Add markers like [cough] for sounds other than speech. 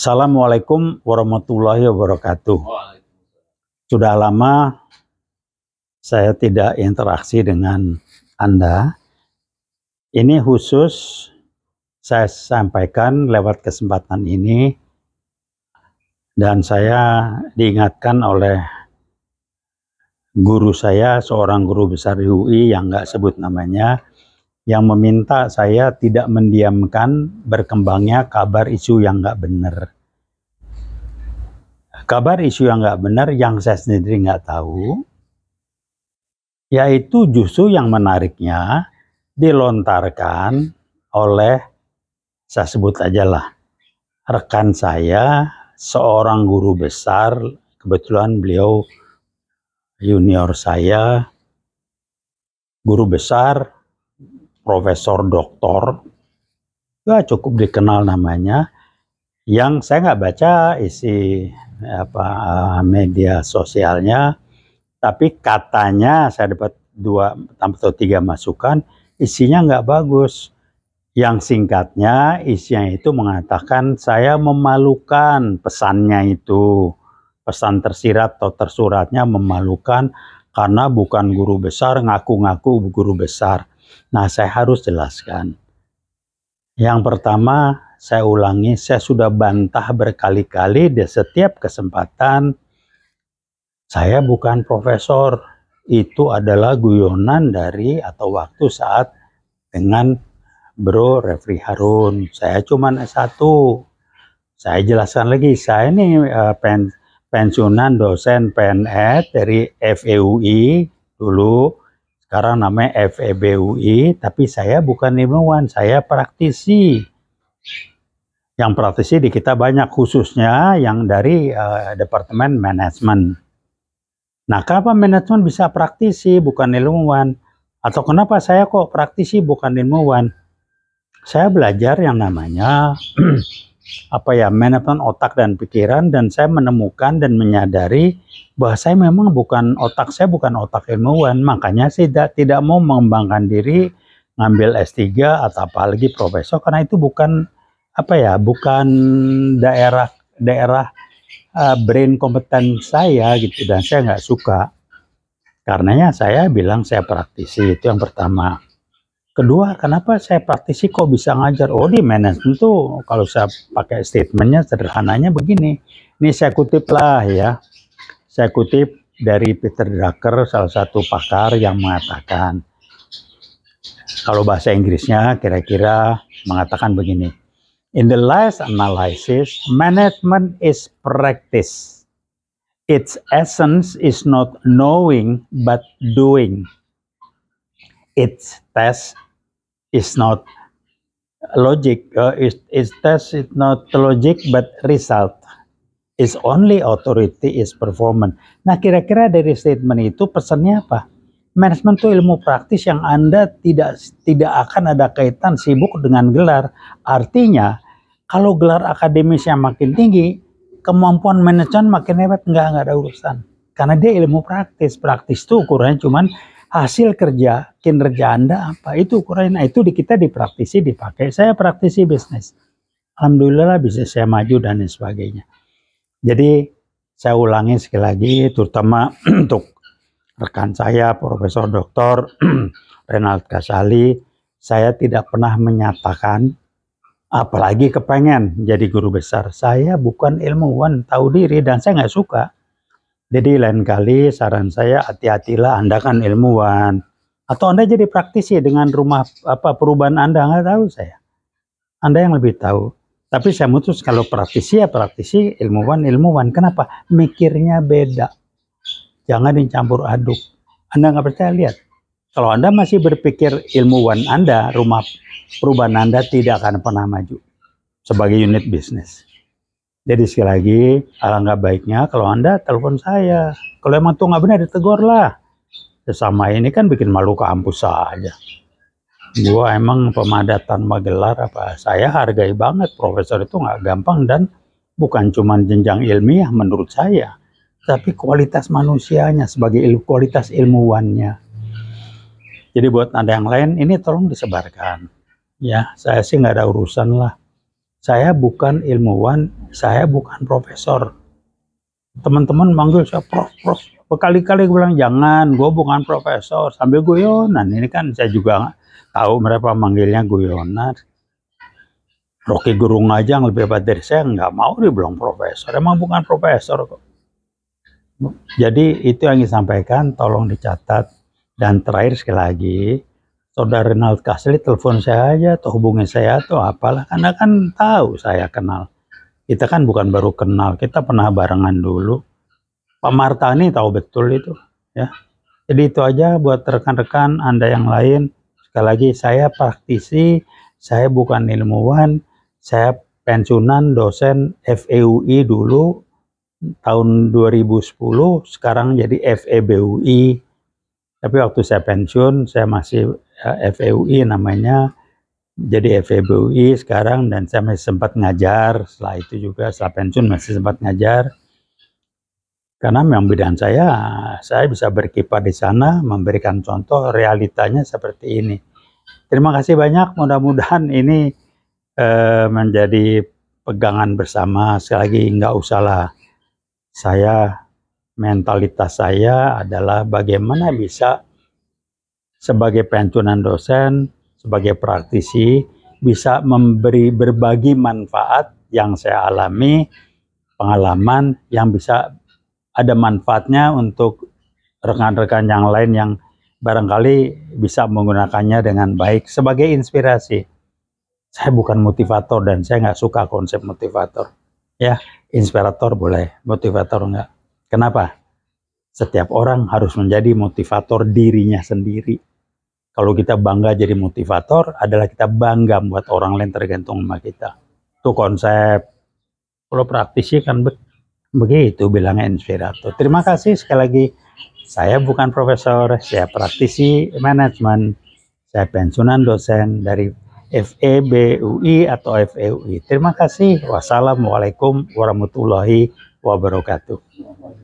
Assalamualaikum warahmatullahi wabarakatuh. Sudah lama saya tidak interaksi dengan Anda. Ini khusus saya sampaikan lewat kesempatan ini dan saya diingatkan oleh guru saya, seorang guru besar UI yang nggak sebut namanya, yang meminta saya tidak mendiamkan berkembangnya kabar isu yang nggak benar. Kabar isu yang nggak benar yang saya sendiri nggak tahu, yaitu justru yang menariknya dilontarkan oleh saya sebut aja lah rekan saya seorang guru besar kebetulan beliau junior saya guru besar profesor, doktor, ya cukup dikenal namanya. Yang saya nggak baca isi apa eh, media sosialnya, tapi katanya saya dapat dua atau tiga masukan, isinya nggak bagus. Yang singkatnya isinya itu mengatakan saya memalukan pesannya itu pesan tersirat atau tersuratnya memalukan karena bukan guru besar, ngaku-ngaku guru besar. Nah, saya harus jelaskan. Yang pertama, saya ulangi, saya sudah bantah berkali-kali di setiap kesempatan. Saya bukan profesor, itu adalah guyonan dari atau waktu saat dengan Bro Refri Harun. Saya cuma S1. Saya jelaskan lagi, saya ini uh, eh, pengen pensiunan dosen PNS dari FEUI dulu, sekarang namanya FEBUI, tapi saya bukan ilmuwan, saya praktisi. Yang praktisi di kita banyak khususnya yang dari uh, Departemen Manajemen. Nah, kenapa manajemen bisa praktisi bukan ilmuwan? Atau kenapa saya kok praktisi bukan ilmuwan? Saya belajar yang namanya [clears throat] apa ya manajemen otak dan pikiran dan saya menemukan dan menyadari bahwa saya memang bukan otak saya bukan otak ilmuwan makanya saya tidak tidak mau mengembangkan diri ngambil S3 atau apalagi profesor karena itu bukan apa ya bukan daerah daerah uh, brain kompeten saya gitu dan saya nggak suka karenanya saya bilang saya praktisi itu yang pertama kedua kenapa saya praktisi kok bisa ngajar oh di manajemen tuh kalau saya pakai statementnya sederhananya begini ini saya kutip lah ya saya kutip dari Peter Drucker salah satu pakar yang mengatakan kalau bahasa Inggrisnya kira-kira mengatakan begini in the last analysis management is practice its essence is not knowing but doing its test is not logic uh, is is test is not logic but result is only authority is performance nah kira-kira dari statement itu pesannya apa manajemen itu ilmu praktis yang anda tidak tidak akan ada kaitan sibuk dengan gelar artinya kalau gelar akademis yang makin tinggi kemampuan manajemen makin hebat nggak nggak ada urusan karena dia ilmu praktis praktis itu ukurannya cuman hasil kerja kinerja Anda apa itu ukurannya nah, itu di kita dipraktisi dipakai saya praktisi bisnis alhamdulillah bisnis saya maju dan lain sebagainya jadi saya ulangi sekali lagi terutama [clears throat] untuk rekan saya Profesor doktor [clears throat] Renald Kasali saya tidak pernah menyatakan apalagi kepengen jadi guru besar saya bukan ilmuwan tahu diri dan saya nggak suka jadi lain kali saran saya hati-hatilah Anda kan ilmuwan atau Anda jadi praktisi dengan rumah apa perubahan Anda nggak tahu saya. Anda yang lebih tahu. Tapi saya mutus kalau praktisi ya praktisi, ilmuwan ilmuwan. Kenapa? Mikirnya beda. Jangan dicampur aduk. Anda nggak percaya lihat. Kalau Anda masih berpikir ilmuwan Anda, rumah perubahan Anda tidak akan pernah maju sebagai unit bisnis. Jadi sekali lagi, alangkah baiknya kalau Anda telepon saya. Kalau emang tuh nggak benar, ditegur lah. Sesama ini kan bikin malu kampus saja. Gua emang pemadatan magelar apa? Saya hargai banget profesor itu nggak gampang dan bukan cuma jenjang ilmiah menurut saya, tapi kualitas manusianya sebagai il kualitas ilmuwannya. Jadi buat Anda yang lain, ini tolong disebarkan. Ya, saya sih nggak ada urusan lah saya bukan ilmuwan, saya bukan profesor. Teman-teman manggil saya prof, prof. Berkali-kali gue bilang jangan, gue bukan profesor. Sambil guyonan, ini kan saya juga tahu mereka manggilnya guyonan. Rocky Gerung aja yang lebih hebat dari saya nggak mau dibilang profesor. Emang bukan profesor kok. Jadi itu yang disampaikan, tolong dicatat. Dan terakhir sekali lagi, saudara Renald Kasli telepon saya aja atau hubungin saya atau apalah karena kan tahu saya kenal kita kan bukan baru kenal kita pernah barengan dulu Pak Martani tahu betul itu ya jadi itu aja buat rekan-rekan anda yang lain sekali lagi saya praktisi saya bukan ilmuwan saya pensiunan dosen FEUI dulu tahun 2010 sekarang jadi FEBUI tapi waktu saya pensiun, saya masih eh, FEUI namanya, jadi FEBUI sekarang dan saya masih sempat ngajar. Setelah itu juga setelah pensiun masih sempat ngajar. Karena memang bidang saya, saya bisa berkipar di sana, memberikan contoh realitanya seperti ini. Terima kasih banyak, mudah-mudahan ini eh, menjadi pegangan bersama. Sekali lagi nggak usahlah saya mentalitas saya adalah bagaimana bisa sebagai pencunan dosen, sebagai praktisi bisa memberi berbagi manfaat yang saya alami, pengalaman yang bisa ada manfaatnya untuk rekan-rekan yang lain yang barangkali bisa menggunakannya dengan baik sebagai inspirasi. Saya bukan motivator dan saya nggak suka konsep motivator. Ya, inspirator boleh, motivator enggak. Kenapa? Setiap orang harus menjadi motivator dirinya sendiri. Kalau kita bangga jadi motivator adalah kita bangga buat orang lain tergantung sama kita. Itu konsep. Kalau praktisi kan be begitu bilangnya inspirator. Terima kasih sekali lagi. Saya bukan profesor, saya praktisi manajemen. Saya pensiunan dosen dari FEBUI atau FEUI. Terima kasih. Wassalamualaikum warahmatullahi wabarakatuh.